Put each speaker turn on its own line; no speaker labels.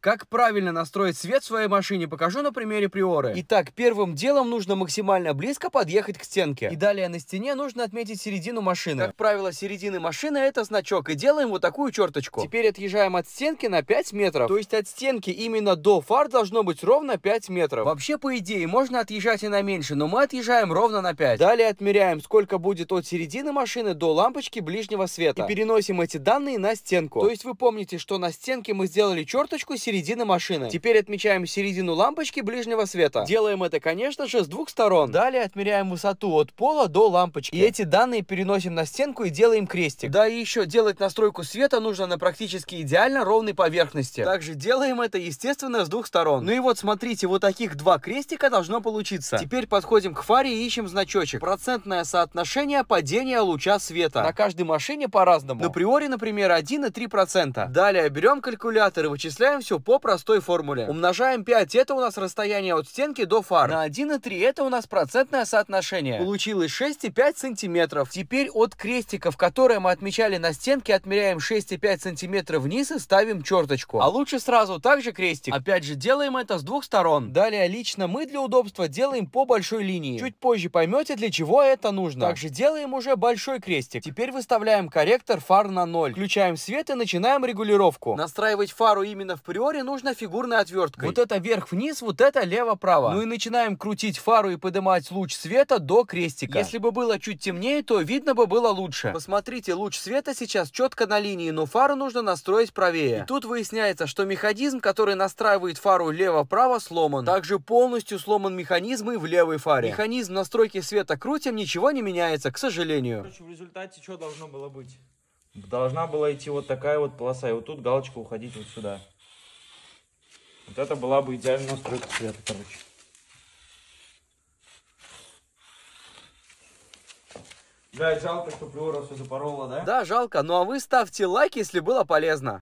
Как правильно настроить свет в своей машине, покажу на примере Приоры. Итак, первым делом нужно максимально близко подъехать к стенке. И далее на стене нужно отметить середину машины. Как правило, середины машины это значок, и делаем вот такую черточку. Теперь отъезжаем от стенки на 5 метров. То есть от стенки именно до фар должно быть ровно 5 метров. Вообще, по идее, можно отъезжать и на меньше, но мы отъезжаем ровно на 5. Далее отмеряем, сколько будет от середины машины до лампочки ближнего света. И переносим эти данные на стенку. То есть вы помните, что на стенке мы сделали черточку, середины машины. Теперь отмечаем середину лампочки ближнего света. Делаем это, конечно же, с двух сторон. Далее отмеряем высоту от пола до лампочки. И эти данные переносим на стенку и делаем крестик. Да, и еще делать настройку света нужно на практически идеально ровной поверхности. Также делаем это, естественно, с двух сторон. Ну и вот, смотрите, вот таких два крестика должно получиться. Теперь подходим к фаре и ищем значочек. Процентное соотношение падения луча света. На каждой машине по-разному. На приоре, например, 1 и 3%. Далее берем калькулятор и вычисляем все по простой формуле. Умножаем 5, это у нас расстояние от стенки до фар. На 1,3 это у нас процентное соотношение. Получилось 6,5 сантиметров. Теперь от крестиков, которые мы отмечали на стенке, отмеряем 6,5 сантиметров вниз и ставим черточку. А лучше сразу также крестик. Опять же, делаем это с двух сторон. Далее лично мы для удобства делаем по большой линии. Чуть позже поймете, для чего это нужно. Также делаем уже большой крестик. Теперь выставляем корректор фар на 0. Включаем свет и начинаем регулировку. Настраивать фару именно в приор море нужно фигурной отверткой. Вот это вверх-вниз, вот это лево-право. Ну и начинаем крутить фару и поднимать луч света до крестика. Если бы было чуть темнее, то видно бы было лучше. Посмотрите, луч света сейчас четко на линии, но фару нужно настроить правее. И тут выясняется, что механизм, который настраивает фару лево-право, сломан. Также полностью сломан механизм и в левой фаре. Механизм настройки света крутим, ничего не меняется, к сожалению. Короче, в результате что должно было быть? Должна была идти вот такая вот полоса, и вот тут галочка уходить вот сюда. Вот это была бы идеальная настройка цвета, короче. Да, жалко, что приора все запорола, да? Да, жалко. Ну а вы ставьте лайк, если было полезно.